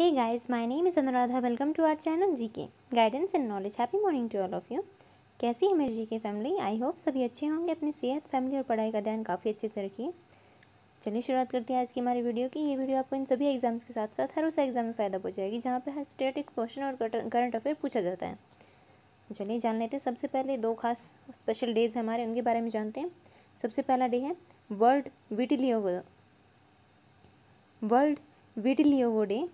hey guys my name is Anuradha welcome to our channel GK guidance and knowledge happy morning to all of you कैसी है मेरी GK family I hope सभी अच्छे होंगे अपनी सेहत फैमिली और पढ़ाई का ध्यान काफ़ी अच्छे से रखिए चलिए शुरुआत करते हैं आज की हमारी वीडियो की ये वीडियो आपको इन सभी एग्जाम्स के साथ साथ हर उस एग्जाम में फ़ायदा पहुँचाएगी जहाँ पर हर स्टेट एक क्वेश्चन और करंट अफेयर पूछा जाता है चलिए जान लेते हैं सबसे पहले दो खास स्पेशल डेज हमारे उनके बारे में जानते हैं सबसे पहला डे है world vitiligo world vitiligo day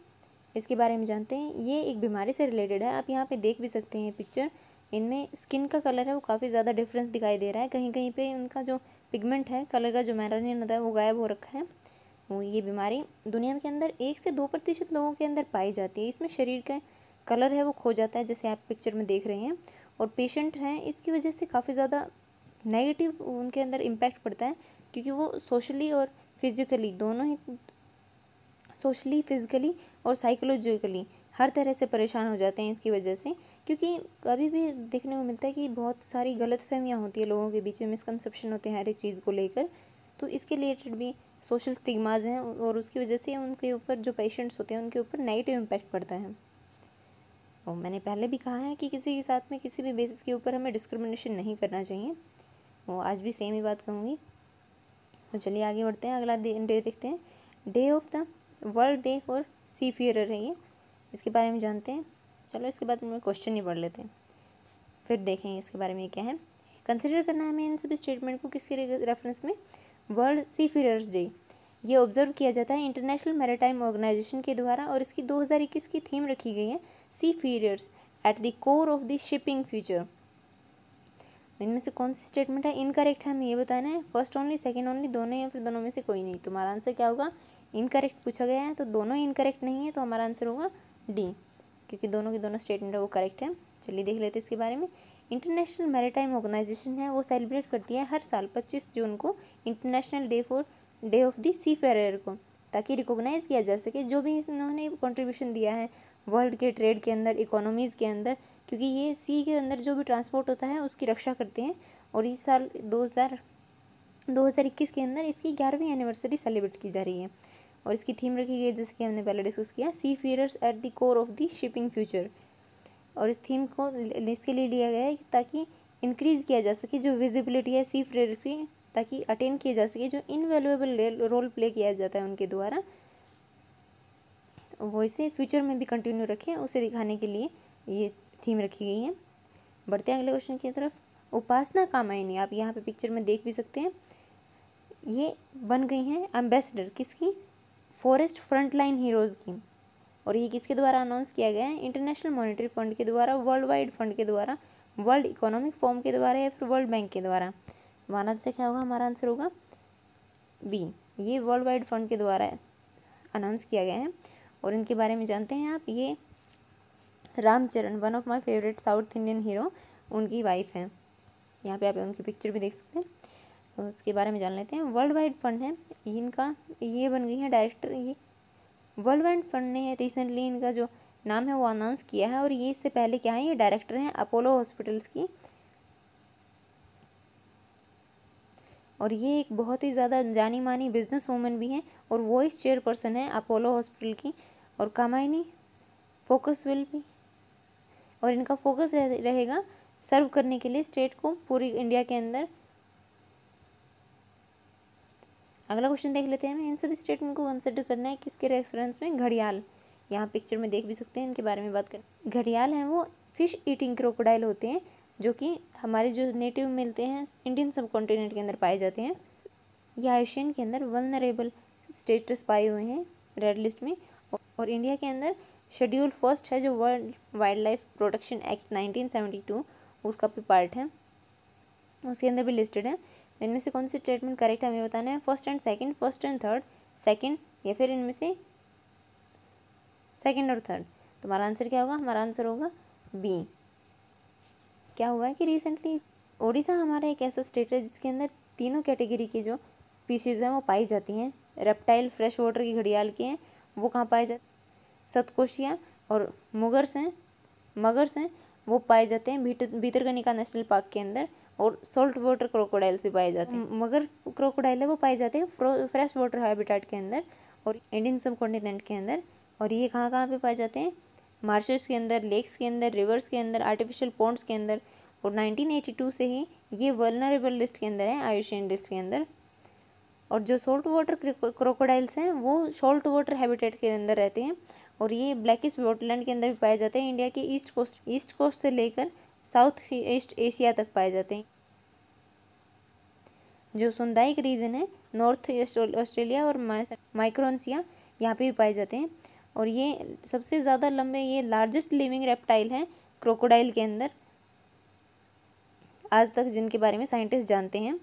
इसके बारे में जानते हैं ये एक बीमारी से रिलेटेड है आप यहाँ पे देख भी सकते हैं पिक्चर इनमें स्किन का कलर है वो काफ़ी ज़्यादा डिफरेंस दिखाई दे रहा है कहीं कहीं पे उनका जो पिगमेंट है कलर का जो मैरानियन होता है वो गायब हो रखा है वो ये बीमारी दुनिया के अंदर एक से दो प्रतिशत लोगों के अंदर पाई जाती है इसमें शरीर का कलर है वो खो जाता है जैसे आप पिक्चर में देख रहे हैं और पेशेंट हैं इसकी वजह से काफ़ी ज़्यादा नेगेटिव उनके अंदर इम्पैक्ट पड़ता है क्योंकि वो सोशली और फिजिकली दोनों ही सोशली फिजिकली और साइकोलॉजिकली हर तरह से परेशान हो जाते हैं इसकी वजह से क्योंकि कभी भी देखने को मिलता है कि बहुत सारी गलत फहमियाँ होती है लोगों के बीच में मिसकनसप्शन होते हैं हर एक चीज़ को लेकर तो इसके रिलेटेड भी सोशल स्टिग्माज हैं और उसकी वजह से उनके ऊपर जो पेशेंट्स होते हैं उनके ऊपर नेगेटिव इम्पैक्ट पड़ता है और मैंने पहले भी कहा है कि किसी के साथ में किसी भी बेसिस के ऊपर हमें डिस्क्रिमिनेशन नहीं करना चाहिए वो आज भी सेम ही बात कहूँगी तो चलिए आगे बढ़ते हैं अगला डे देखते हैं day of the world day for seafarer है ये इसके बारे में जानते हैं चलो इसके बाद हमें क्वेश्चन ही पढ़ लेते हैं फिर देखेंगे इसके बारे में क्या है कंसिडर करना है हमें इन सभी स्टेटमेंट को किसके रेफरेंस में वर्ल्ड सी फ्यूरर्स डे ये ऑब्जर्व किया जाता है इंटरनेशनल मैराटाइम ऑर्गेनाइजेशन के द्वारा और इसकी 2021 की थीम रखी गई है seafarers at the core of the shipping future तो इनमें से कौन सी स्टेटमेंट है इनकरेक्ट है हमें ये बताना है फर्स्ट ओनली सेकेंड ओनली दोनों या फिर दोनों में से कोई नहीं तुम्हारा आंसर क्या होगा इनकरेक्ट पूछा गया है तो दोनों ही इनकरेक्ट नहीं है तो हमारा आंसर होगा डी क्योंकि दोनों के दोनों स्टेटमेंट है वो करेक्ट है चलिए देख लेते हैं इसके बारे में इंटरनेशनल मैरीटाइम ऑर्गेनाइजेशन है वो सेलिब्रेट करती है हर साल पच्चीस जून को international day for day of the seafarer को ताकि रिकॉग्नाइज किया जा सके जो भी इन्होंने कंट्रीब्यूशन दिया है वर्ल्ड के ट्रेड के अंदर इकोनॉमीज़ के अंदर क्योंकि ये सी के अंदर जो भी ट्रांसपोर्ट होता है उसकी रक्षा करते हैं और इस साल दो हज़ार दो हज़ार इक्कीस के अंदर इसकी ग्यारहवीं एनिवर्सरी सेलिब्रेट की जा रही है और इसकी थीम रखी गई जैसे कि हमने पहले डिस्कस किया seafarers at the core of the shipping future और इस थीम को इसके लिए लिया गया है ताकि इंक्रीज़ किया जा सके जो विजिबिलिटी है सी फेयर की ताकि अटेंड किया जा सके जो इनवेल्युएबल रोल प्ले किया जाता है उनके द्वारा वो इसे फ्यूचर में भी कंटिन्यू रखें उसे दिखाने के लिए ये थीम रखी गई है बढ़ते हैं अगले क्वेश्चन की तरफ उपासना कामायनी आप यहाँ पे पिक्चर में देख भी सकते हैं ये बन गई हैं एम्बेसडर किसकी फॉरेस्ट फ्रंटलाइन हीरोज़ की और ये किसके द्वारा अनाउंस किया गया है इंटरनेशनल मॉनिटरी फंड के द्वारा वर्ल्ड वाइड फंड के द्वारा वर्ल्ड इकोनॉमिक फोरम के द्वारा या फिर वर्ल्ड बैंक के द्वारा हमारा आंसर क्या होगा हमारा आंसर होगा बी ये वर्ल्ड वाइड फंड के द्वारा अनाउंस किया गया है और इनके बारे में जानते हैं आप ये Ram Charan one of my favourite south Indian hero उनकी वाइफ हैं यहाँ पे आप उनकी पिक्चर भी देख सकते हैं उसके बारे में जान लेते हैं वर्ल्ड वाइड फंड है इनका ये बन गई है डायरेक्टर ये वर्ल्ड वाइड फंड ने रिसेंटली इनका जो नाम है वो अनाउंस किया है और ये इससे पहले क्या है ये डायरेक्टर हैं अपोलो हॉस्पिटल्स की और ये एक बहुत ही ज़्यादा जानी मानी बिजनेस वूमेन भी हैं और वो इस चेयरपर्सन है अपोलो हॉस्पिटल की और कामायनी फोकस विल भी और इनका फोकस रहेगा सर्व करने के लिए स्टेट को पूरी इंडिया के अंदर अगला क्वेश्चन देख लेते हैं हमें इन सभी स्टेटमेंट को कंसिडर करना है किसके रेफरेंस में घड़ियाल यहाँ पिक्चर में देख भी सकते हैं इनके बारे में बात करें घड़ियाल हैं वो फिश ईटिंग क्रोकोडाइल होते हैं जो कि हमारे जो नेटिव मिलते हैं इंडियन सब कॉन्टिनेंट के अंदर पाए जाते हैं यह एशियन के अंदर वनरेबल स्टेटस पाए हुए हैं रेड लिस्ट में और इंडिया के अंदर शेड्यूल फर्स्ट है जो world wildlife protection act 1972 उसका भी पार्ट है उसके अंदर भी लिस्टेड है इनमें से कौन सी स्टेटमेंट करेक्ट हमें बताना है first and second first and third second या फिर इनमें से सेकंड और थर्ड तो हमारा आंसर क्या होगा हमारा आंसर होगा बी क्या हुआ है कि रिसेंटली ओडिशा हमारा एक ऐसा स्टेट है जिसके अंदर तीनों कैटेगरी की जो स्पीशीज़ हैं वो पाई जाती हैं रेप्टाइल फ्रेश वाटर की घड़ियाल की हैं वो कहाँ पाए जाते सतकोशिया और मुगर्स हैं मगर्स हैं वो पाए जाते हैं भीतर भीतरकनिका नेशनल पार्क के अंदर और सॉल्ट वाटर क्रोकोडाइल्स भी पाए जाते हैं हम्म, मगर क्रोकोडाइल है वो पाए जाते हैं फ्रेश वाटर हैबिटेट के अंदर और इंडियन सब कॉन्टिनेंट के अंदर और ये कहाँ कहाँ पे पाए जाते हैं मार्शेस के अंदर लेक्स के अंदर रिवर्स के अंदर आर्टिफिशियल पॉन्ड्स के अंदर और 1982 से ही ये वर्नरेबल लिस्ट के अंदर है आयुषियन लिस्ट के अंदर और जो सॉल्ट वाटर क्रोकोडाइल्स हैं वो सॉल्ट वाटर हैबिटेट के अंदर रहते हैं और ये ब्लैक वाटरलैंड के अंदर भी पाए जाते हैं इंडिया के ईस्ट कोस्ट ईस्ट कोस्ट से लेकर साउथ ईस्ट एशिया तक पाए जाते हैं जो सुंदाइक रीजन है नॉर्थ ईस्ट ऑस्ट्रेलिया और माइक्रोनसिया यहाँ पे भी पाए जाते हैं और ये सबसे ज़्यादा लंबे ये लार्जेस्ट लिविंग रेप्टाइल हैं क्रोकोडाइल के अंदर आज तक जिनके बारे में साइंटिस्ट जानते हैं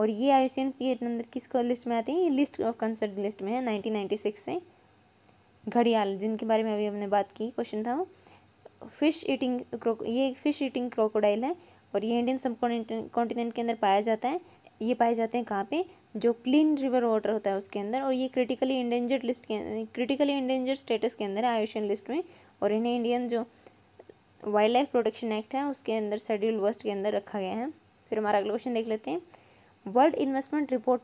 और ये आयुषन ये नंबर किस लिस्ट में आते हैं ये लिस्ट ऑफ कंसर्ट लिस्ट में है नाइनटीन नाइन्टी सिक्स से घड़ियाल जिनके बारे में अभी हमने बात की क्वेश्चन था वो फिश ईटिंग ये फिश ईटिंग क्रोकोडाइल है और ये इंडियन सब कॉन्टिनेंट के अंदर पाया जाता है ये पाए जाते हैं कहाँ पे जो क्लीन रिवर वाटर होता है उसके अंदर और ये क्रिटिकली इंडेंजर्ड लिस्ट के क्रिटिकली इंडेंजर्ड स्टेटस के अंदर है आयुषन लिस्ट में और इन्हें इंडियन जो वाइल्ड लाइफ प्रोटेक्शन एक्ट है उसके अंदर शेड्यूल वर्स्ट के अंदर रखा गया है फिर हमारा अगला क्वेश्चन देख लेते हैं world investment report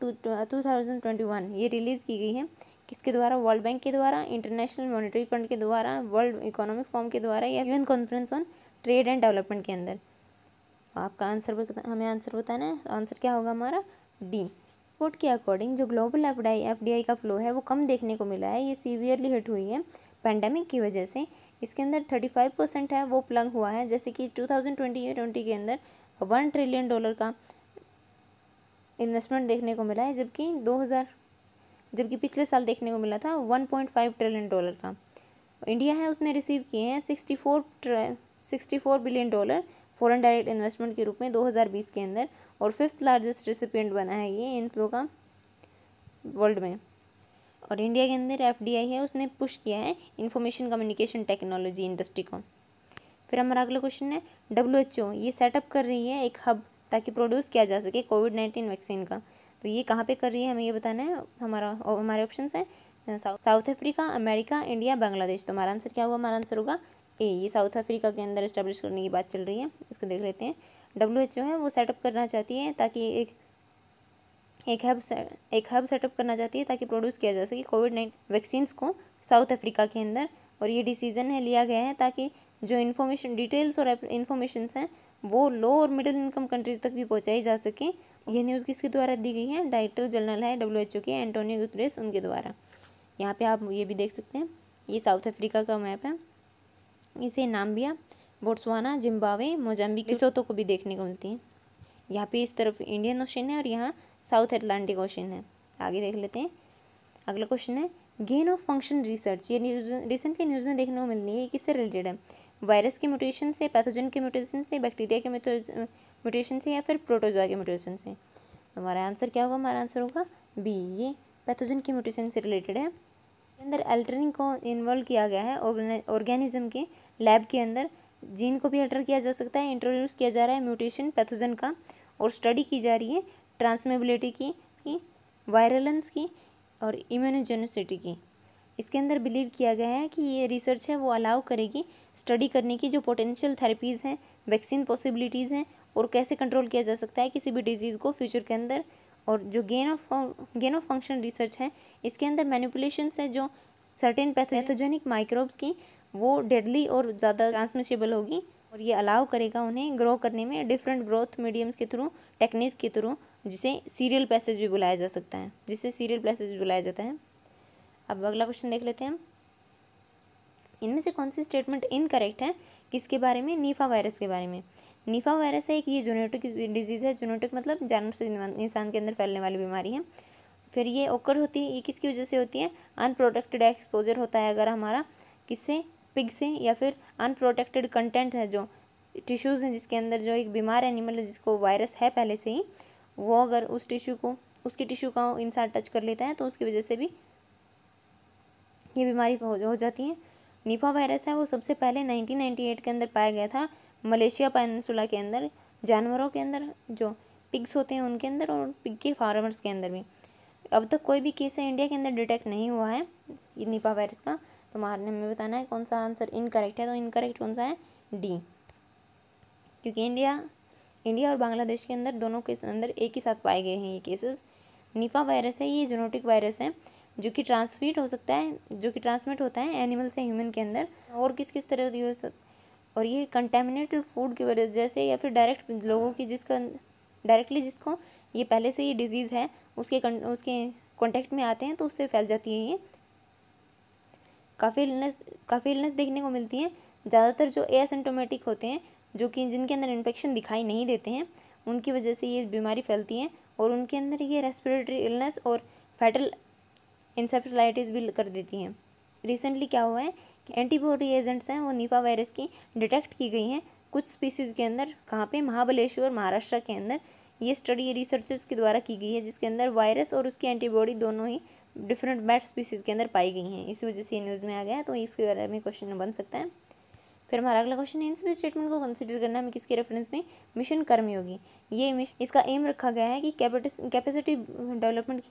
two thousand twenty one ये रिलीज़ की गई है किसके द्वारा वर्ल्ड बैंक के द्वारा इंटरनेशनल मॉनिटरी फंड के द्वारा वर्ल्ड इकोनॉमिक फॉर्म के द्वारा या UN conference on trade and development के अंदर आपका आंसर हमें आंसर बताना है आंसर क्या होगा हमारा डी रिपोर्ट के अकॉर्डिंग जो ग्लोबल एफ डी का फ्लो है वो कम देखने को मिला है ये सीवियरली हिट हुई है पैंडेमिक की वजह से इसके अंदर थर्टी फाइव परसेंट है वो प्लग हुआ है जैसे कि टू थाउजेंड ट्वेंटी ट्वेंटी के अंदर वन ट्रिलियन डॉलर का इन्वेस्टमेंट देखने को मिला है जबकि दो हज़ार जबकि पिछले साल देखने को मिला था one point five trillion dollar का इंडिया है उसने रिसीव किए हैं sixty four sixty four billion dollar foreign direct investment के रूप में दो हज़ार बीस के अंदर और फिफ्थ लार्जेस्ट रिसिपियंट बना है ये इन फ्लो का वर्ल्ड में और इंडिया के अंदर एफ है उसने पुश किया है इंफॉर्मेशन कम्युनिकेशन टेक्नोलॉजी इंडस्ट्री को फिर हमारा अगला क्वेश्चन है डब्ल्यू ये सेटअप कर रही है एक हब ताकि प्रोड्यूस किया जा सके कोविड नाइन्टीन वैक्सीन का तो ये कहाँ पे कर रही है हमें ये बताना है हमारा हमारे ऑप्शन हैं South Africa America India Bangladesh तो हमारा आंसर क्या होगा हमारा आंसर होगा ए ये साउथ अफ्रीका के अंदर इस्टेब्लिश करने की बात चल रही है इसको देख लेते हैं डब्ल्यू एच ओ है वो सेटअप करना चाहती है ताकि एक एक हब एक हब सेटअप करना चाहती है ताकि प्रोड्यूस किया जा सके कोविड नाइन्टीन वैक्सीन्स को साउथ अफ्रीका के अंदर और ये डिसीजन है लिया गया है ताकि जो इन्फॉर्मेशन डिटेल्स और इन्फॉर्मेशन हैं वो लो और मिडिल इनकम कंट्रीज़ तक भी पहुँचाई जा सके ये न्यूज़ किसके द्वारा दी गई है डायरेक्टर जनरल है डब्ल्यू एच ओ के एंटोनियो गुतरेस उनके द्वारा यहाँ पे आप ये भी देख सकते हैं ये साउथ अफ्रीका का मैप है इसे नाम्बिया बोट्सवाना जिम्बावे मोजाम्बिक रिसोतों को भी देखने को मिलती है यहाँ पे इस तरफ इंडियन ओशन है और यहाँ साउथ अटलांटिक ओशन है आगे देख लेते हैं अगला क्वेश्चन है गेन ऑफ फंक्शन रिसर्च ये न्यूज रिसेंटली न्यूज़ में देखने को मिलती है ये किससे रिलेटेड है वायरस के म्यूटेशन से पैथोजन के म्यूटेशन से बैक्टीरिया के म्यूटेशन से या फिर प्रोटोजोआ के म्यूटेशन से हमारा आंसर क्या होगा हमारा आंसर होगा बी ये पैथोजन के म्यूटेशन से रिलेटेड है अंदर अल्टरिंग को इन्वॉल्व किया गया है ऑर्गेनिज्म के लैब के अंदर जीन को भी अल्टर किया जा सकता है इंट्रोड्यूस किया जा रहा है म्यूटेशन पैथोजन का और स्टडी की जा रही है ट्रांसमेबिलिटी की, की वायरलेंस की और इम्यूनोजेनोसिटी की इसके अंदर बिलीव किया गया है कि ये रिसर्च है वो अलाउ करेगी स्टडी करने की जो पोटेंशियल थेरेपीज़ हैं वैक्सीन पॉसिबिलिटीज़ हैं और कैसे कंट्रोल किया जा सकता है किसी भी डिजीज़ को फ्यूचर के अंदर और जो gain of gain of function research है इसके अंदर मैनिपुलेशन है जो सर्टेन पैथोजेनिक माइक्रोब्स की वो डेडली और ज़्यादा ट्रांसमिशेबल होगी और ये अलाउ करेगा उन्हें ग्रो करने में डिफरेंट ग्रोथ मीडियम्स के थ्रू टेक्निक्स के थ्रू जिसे सीरियल पैसेज भी बुलाया जा सकता है जिसे सीरियल पैसेज भी बुलाया जाता है अब अगला क्वेश्चन देख लेते हैं इनमें से कौन सी स्टेटमेंट इनकरेक्ट है किसके बारे में नीफा वायरस के बारे में निफा वायरस है एक ये जोनेटिक डिजीज़ है जोनेटिक मतलब जानवर से इंसान के अंदर फैलने वाली बीमारी है फिर ये ओकर होती है ये किसकी वजह से होती है अनप्रोटेक्टेड एक्सपोजर होता है अगर हमारा किससे पिग से या फिर अनप्रोटेक्टेड कंटेंट है जो टिश्यूज़ हैं जिसके अंदर जो एक बीमार एनिमल है जिसको वायरस है पहले से ही वो अगर उस टिश्यू को उसके टिश्यू का इंसान टच कर लेता है तो उसकी वजह से भी ये बीमारी हो जाती है निफा वायरस है वो सबसे पहले 1998 के अंदर पाया गया था मलेशिया पेनसुला के अंदर जानवरों के अंदर जो पिग्स होते हैं उनके अंदर और पिग के फार्मर्स के अंदर भी अब तक कोई भी केस है इंडिया के अंदर डिटेक्ट नहीं हुआ है निपा वायरस का तो मारने हमें बताना है कौन सा आंसर इनकरेक्ट है तो इनकरेक्ट कौन सा है डी क्योंकि इंडिया इंडिया और बांग्लादेश के अंदर दोनों के अंदर एक ही साथ पाए गए हैं ये केसेस निफा वायरस है ये जोनोटिक वायरस है जो कि ट्रांसफीट हो सकता है जो कि ट्रांसमिट होता है एनिमल से ह्यूमन के अंदर और किस किस तरह और ये कंटेमिनेटेड फूड की वजह जैसे या फिर डायरेक्ट लोगों की जिसका डायरेक्टली जिसको ये पहले से ही डिजीज़ है उसके कं, उसके कॉन्टेक्ट में आते हैं तो उससे फैल जाती है ये काफ़ी इलनेस काफ़ी इलनेस देखने को मिलती है ज़्यादातर जो एसिम्टोमेटिक होते हैं जो कि जिनके अंदर इन्फेक्शन दिखाई नहीं देते हैं उनकी वजह से ये बीमारी फैलती है और उनके अंदर ये रेस्पिरेटरी इलनेस और फैटल इंसेफ्लाइटिस भी कर देती हैं रिसेंटली क्या हुआ है एंटीबॉडी एजेंट्स हैं वो निपा वायरस की डिटेक्ट की गई हैं कुछ स्पीसीज़ के अंदर कहाँ पे महाबलेश्वर महाराष्ट्र के अंदर ये स्टडी रिसर्चर्स के द्वारा की गई है जिसके अंदर वायरस और उसकी एंटीबॉडी दोनों ही डिफरेंट बैट स्पीसीज़ के अंदर पाई गई हैं इसी वजह से ये न्यूज़ में आ गया है तो इसके बारे में क्वेश्चन बन सकता है फिर हमारा अगला क्वेश्चन है सभी स्टेटमेंट को कंसिडर करना है किसके रेफरेंस में मिशन कर्मयोगी ये मिशन इसका एम रखा गया है कि कैपेसिटी डेवलपमेंट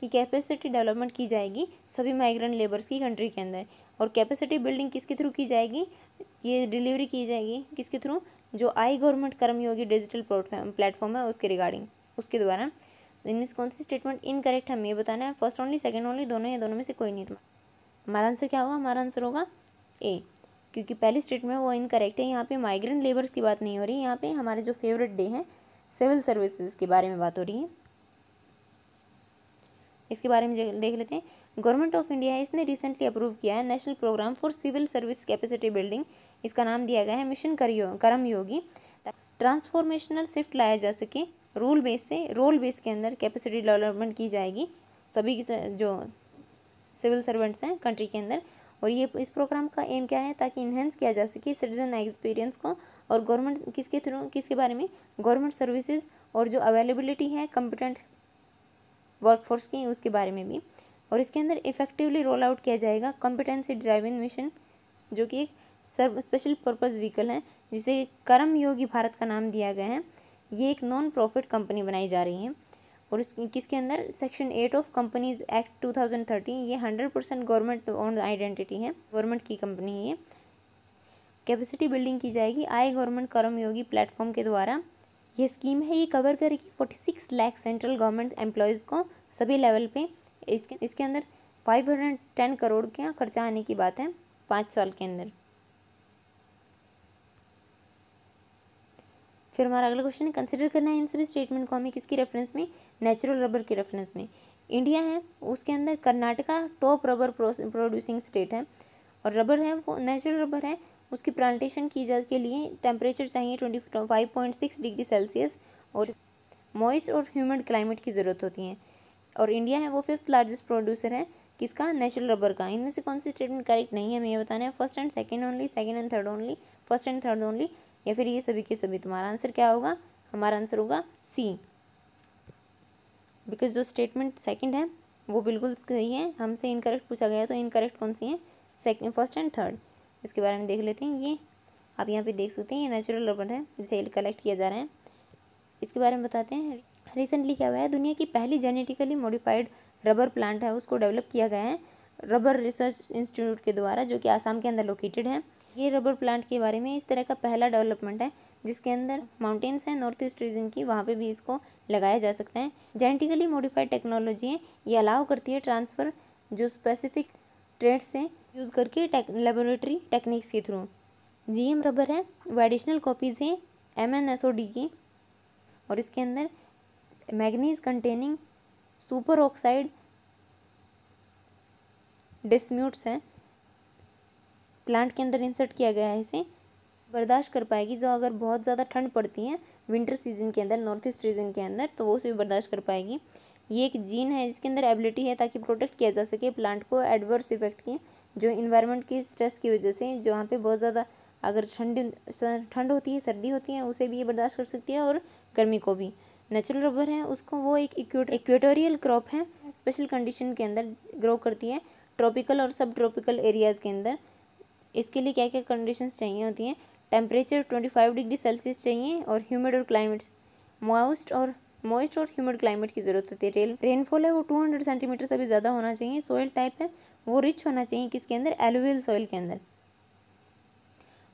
कि कैपेसिटी डेवलपमेंट की जाएगी सभी माइग्रेंट लेबर्स की कंट्री के अंदर और कैपेसिटी बिल्डिंग किसके थ्रू की जाएगी ये डिलीवरी की जाएगी किसके थ्रू जो I government Karmayogi digital platform है उसके रिगार्डिंग उसके द्वारा इनमें से कौन सी स्टेटमेंट इनकरेक्ट हमें ये बताना है फर्स्ट ओनली सेकेंड ओनली दोनों या दोनों में से कोई नहीं था हमारा आंसर क्या होगा हमारा आंसर होगा ए क्योंकि पहली स्टेटमेंट वो इनकरेक्ट है यहाँ पे माइग्रेंट लेबर्स की बात नहीं हो रही यहाँ पे हमारे जो फेवरेट डे हैं सिविल सर्विसेज के बारे में बात हो रही है इसके बारे में देख लेते हैं गवर्नमेंट ऑफ इंडिया है इसने रिसेंटली अप्रूव किया है national programme for civil service capacity building इसका नाम दिया गया है मिशन करियो कर्म योगी ट्रांसफॉर्मेशनल शिफ्ट लाया जा सके रूल बेस से रोल बेस के अंदर कैपेसिटी डेवलपमेंट की जाएगी सभी जो सिविल सर्वेंट्स हैं कंट्री के अंदर और ये इस प्रोग्राम का एम क्या है ताकि इन्हेंस किया जा सके सिटीजन एक्सपीरियंस को और गवर्नमेंट किसके थ्रू किसके बारे में गवर्नमेंट सर्विसेज और जो अवेलेबिलिटी है कम्पिटेंट वर्कफोर्स की उसके बारे में भी और इसके अंदर इफेक्टिवली रोल आउट किया जाएगा कॉम्पिटेंसी ड्राइविंग मिशन जो कि एक सर्व स्पेशल पर्पस व्हीकल है जिसे कर्म योगी भारत का नाम दिया गया है ये एक नॉन प्रॉफिट कंपनी बनाई जा रही है और इस किसके अंदर section eight of companies act two thousand thirteen ये hundred percent government own identity है गवर्नमेंट की कंपनी है ये कैपेसिटी बिल्डिंग की जाएगी आई गवर्नमेंट कर्मयोगी प्लेटफॉर्म के द्वारा ये स्कीम है ये कवर करेगी forty six lakh central government employees को सभी लेवल पे इसके इसके अंदर फाइव हंड्रेड टेन करोड़ का खर्चा आने की बात है पाँच साल के अंदर फिर हमारा अगला क्वेश्चन है कंसिडर करना है इन सभी स्टेटमेंट को हमें किसकी रेफरेंस में नेचुरल रबर के रेफरेंस में इंडिया है उसके अंदर Karnataka top rubber producing state है और रबर है वो नेचुरल रबर है उसकी प्लांटेशन की जा के लिए टेम्परेचर चाहिए twenty five point six degree celsius और मॉइस्ट और ह्यूमड क्लाइमेट की ज़रूरत होती है और इंडिया है वो फिफ्थ लार्जेस्ट प्रोड्यूसर है किसका नेचुरल रबर का इनमें से कौन सी स्टेटमेंट करेक्ट नहीं है हमें ये बताना है first and second only second and third only first and third only या फिर ये सभी के सभी तुम्हारा आंसर क्या होगा हमारा आंसर होगा सी बिकॉज जो स्टेटमेंट सेकेंड है वो बिल्कुल सही है हमसे इनकरेक्ट पूछा गया तो इनकरेक्ट कौन सी है सेकेंड फर्स्ट एंड थर्ड इसके बारे में देख लेते हैं ये आप यहाँ पे देख सकते हैं ये नेचुरल रबर है जिसे कलेक्ट किया जा रहा है इसके बारे में बताते हैं रिसेंटली क्या हुआ है दुनिया की पहली जेनेटिकली मॉडिफाइड रबर प्लांट है उसको डेवलप किया गया है रबर रिसर्च इंस्टीट्यूट के द्वारा जो कि आसाम के अंदर लोकेटेड है ये रबर प्लांट के बारे में इस तरह का पहला डेवलपमेंट है जिसके अंदर माउंटेन्स हैं नॉर्थ ईस्ट रीजन की वहाँ पे भी इसको लगाया जा सकता है जेनेटिकली मॉडिफाइड टेक्नोलॉजी है ये अलाउ करती है ट्रांसफ़र जो स्पेसिफिक ट्रेड से यूज़ करके टेक लेबोरेटरी टेक्निक्स के थ्रू जी एम रबर है वो एडिशनल कॉपीज़ हैं M N S O D की और इसके अंदर manganese containing super oxide dismutases हैं प्लांट के अंदर इंसर्ट किया गया है इसे बर्दाश्त कर पाएगी जो अगर बहुत ज़्यादा ठंड पड़ती है विंटर सीजन के अंदर नॉर्थ ईस्ट रीजन के अंदर तो वो उसे भी बर्दाश्त कर पाएगी ये एक जीन है जिसके अंदर एबिलिटी है ताकि प्रोटेक्ट किया जा सके प्लांट को एडवर्स इफेक्ट की जो इन्वायरमेंट की स्ट्रेस की वजह से जो वहाँ पे बहुत ज़्यादा अगर ठंड ठंड होती है सर्दी होती है उसे भी ये बर्दाश्त कर सकती है और गर्मी को भी नेचुरल रबर है उसको वो एक इक्वेटोरियल क्रॉप है स्पेशल कंडीशन के अंदर ग्रो करती है ट्रॉपिकल और सब ट्रॉपिकल एरियाज़ के अंदर इसके लिए क्या क्या कंडीशंस चाहिए होती हैं टेम्परेचर फाइव डिग्री सेल्सियस चाहिए और ह्यूमिड और क्लाइमेट मॉइस्ट और मॉइस्ट और ह्यूमिड क्लाइमेट की ज़रूरत होती है रेल रेनफॉल है वो टू हंड्रेड सेंटीमीटर से भी ज़्यादा होना चाहिए सॉइल टाइप है वो रिच होना चाहिए किसके अंदर एलोवेल सॉइल के अंदर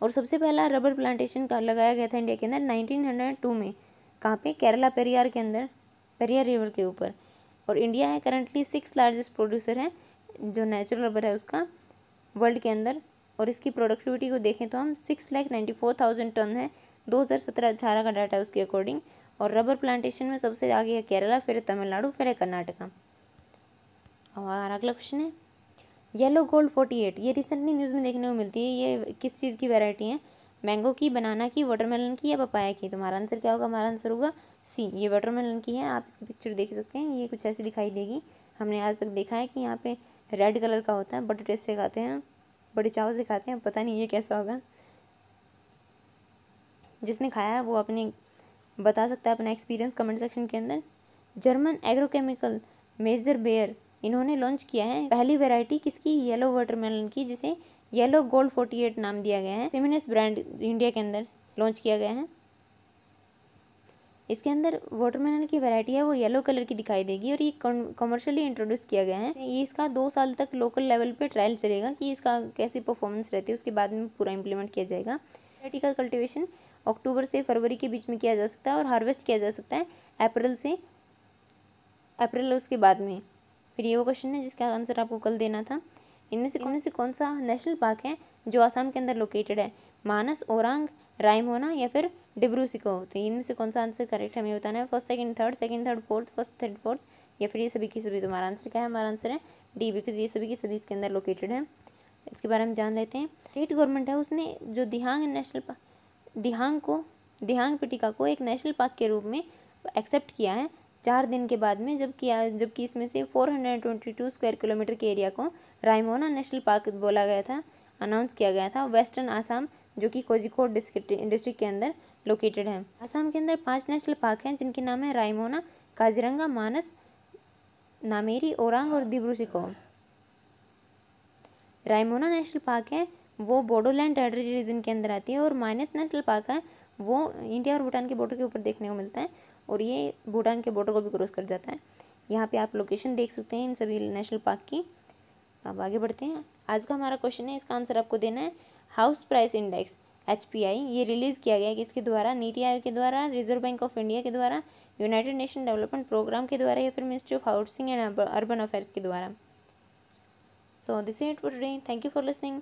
और सबसे पहला रबर प्लांटेशन का लगाया गया था इंडिया के अंदर नाइनटीन में कहाँ पे केरला पेरियार के अंदर पेरियार रिवर के ऊपर और इंडिया है करंटली सिक्स लार्जेस्ट प्रोड्यूसर है जो नेचुरल रबर है उसका वर्ल्ड के अंदर और इसकी प्रोडक्टिविटी को देखें तो हम six lakh ninety four thousand ton है दो हज़ार सत्रह अठारह का डाटा है उसके अकॉर्डिंग और रबर प्लांटेशन में सबसे आगे है केरला फिर है तमिलनाडु फिर है कर्नाटका और अगला क्वेश्चन है येलो गोल्ड फोर्टी एट ये रिसेंटली न्यूज़ में देखने को मिलती है ये किस चीज़ की वैरायटी है मैंगो की बनाना की वाटरमेलन की या पपाया की तुम्हारा तो आंसर क्या होगा हमारा आंसर होगा सी ये वाटरमेलन की है आप इसकी पिक्चर देख सकते हैं ये कुछ ऐसी दिखाई देगी हमने आज तक देखा है कि यहाँ पे रेड कलर का होता है बड़े टेस्ट से खाते हैं बड़े चावल से खाते हैं पता नहीं ये कैसा होगा जिसने खाया है वो अपने बता सकता है अपना एक्सपीरियंस कमेंट सेक्शन के अंदर जर्मन एग्रोकेमिकल मेजर बेयर इन्होंने लॉन्च किया है पहली वेराइटी किसकी येलो वाटरमेलन की जिसे येलो गोल्ड फोर्टी एट नाम दिया गया है सिमिनस ब्रांड इंडिया के अंदर लॉन्च किया गया है इसके अंदर वाटरमेलन की वैरायटी है वो येलो कलर की दिखाई देगी और ये कमर्शियली इंट्रोड्यूस किया गया है ये इसका दो साल तक लोकल लेवल पे ट्रायल चलेगा कि इसका कैसी परफॉर्मेंस रहती है उसके बाद में पूरा इम्प्लीमेंट किया जाएगा वैरायटी का कल्टिवेशन अक्टूबर से फरवरी के बीच में किया जा सकता है और हार्वेस्ट किया जा सकता है अप्रैल से अप्रैल और उसके बाद में फिर ये वो क्वेश्चन है जिसका आंसर आपको कल देना था इनमें से कौन से कौन सा नेशनल पार्क है जो आसाम के अंदर लोकेटेड है मानस ओरांग रायमोना या फिर डिब्रू सिको तो इनमें से कौन सा आंसर करेक्ट हमें बताना है first second third second third fourth first third fourth या फिर ये सभी की सभी तुम्हारा आंसर क्या है हमारा आंसर है डी बिकॉज ये सभी की सभी इसके अंदर लोकेटेड है इसके बारे में जान लेते हैं स्टेट गवर्नमेंट है उसने जो दिहांग नेशनल पार्क दिहांग को दिहांग पिटिका को एक नेशनल पार्क के रूप में एक्सेप्ट किया है चार दिन के बाद में जब किया जबकि इसमें से four hundred twenty two square kilometre के एरिया को रायमोना नेशनल पार्क बोला गया था अनाउंस किया गया था वेस्टर्न आसाम जो कि कोजिकोड डिस्ट्रिक्ट डिस्ट्रिक्ट के अंदर लोकेटेड है आसाम के अंदर पांच नेशनल पार्क हैं जिनके नाम है रायमोना काजिरंगा मानस नामेरी ओरांग और दिब्रूसिको रायमोना नेशनल पार्क है वो बोडोलैंड टेरिटरी रीजन के अंदर आती है और माइनस नेशनल पार्क है वो इंडिया और भूटान के बॉर्डर के ऊपर देखने को मिलता है और ये भूटान के बॉर्डर को भी क्रॉस कर जाता है यहाँ पे आप लोकेशन देख सकते हैं इन सभी नेशनल पार्क की अब आगे बढ़ते हैं आज का हमारा क्वेश्चन है इसका आंसर आपको देना है हाउस प्राइस इंडेक्स एच ये रिलीज़ किया गया कि इसके द्वारा नीति आयोग के द्वारा रिजर्व बैंक ऑफ इंडिया के द्वारा यूनाइटेड नेशन डेवलपमेंट प्रोग्राम के द्वारा या फिर ministry of housing and urban affairs के द्वारा so this it for today thank you for listening